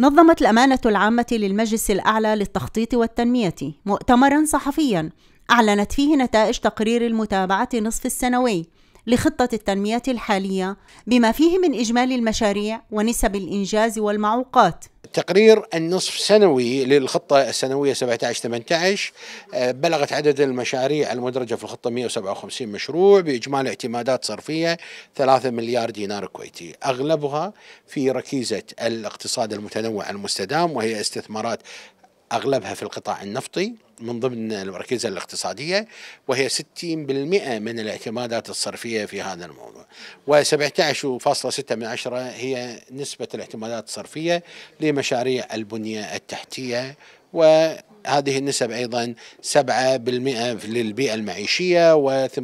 نظمت الأمانة العامة للمجلس الأعلى للتخطيط والتنمية مؤتمرا صحفيا أعلنت فيه نتائج تقرير المتابعة نصف السنوي لخطة التنمية الحالية بما فيه من إجمالي المشاريع ونسب الإنجاز والمعوقات تقرير النصف سنوي للخطة السنوية 17-18 آه، بلغت عدد المشاريع المدرجة في الخطة 157 مشروع بإجمالي اعتمادات صرفية 3 مليار دينار كويتي أغلبها في ركيزة الاقتصاد المتنوع المستدام وهي استثمارات أغلبها في القطاع النفطي من ضمن المركزة الاقتصادية وهي 60% من الاعتمادات الصرفية في هذا الموضوع و17.6 هي نسبة الاعتمادات الصرفية لمشاريع البنية التحتية و هذه النسب أيضا 7% للبيئة المعيشية و8%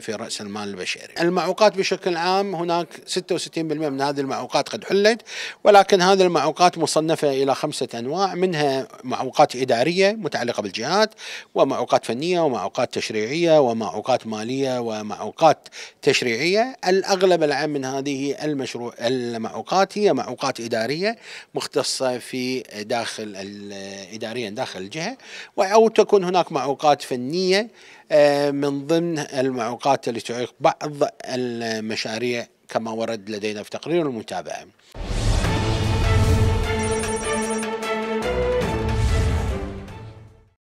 في رأس المال البشري المعوقات بشكل عام هناك 66% من هذه المعوقات قد حلت ولكن هذه المعوقات مصنفة إلى خمسة أنواع منها معوقات إدارية متعلقة بالجهات ومعوقات فنية ومعوقات تشريعية ومعوقات مالية ومعوقات تشريعية الأغلب العام من هذه المشروع المعوقات هي معوقات إدارية مختصة في داخل إداريا داخل الجهة أو تكون هناك معوقات فنية آه، من ضمن المعوقات التي تعيق بعض المشاريع كما ورد لدينا في تقرير المتابعة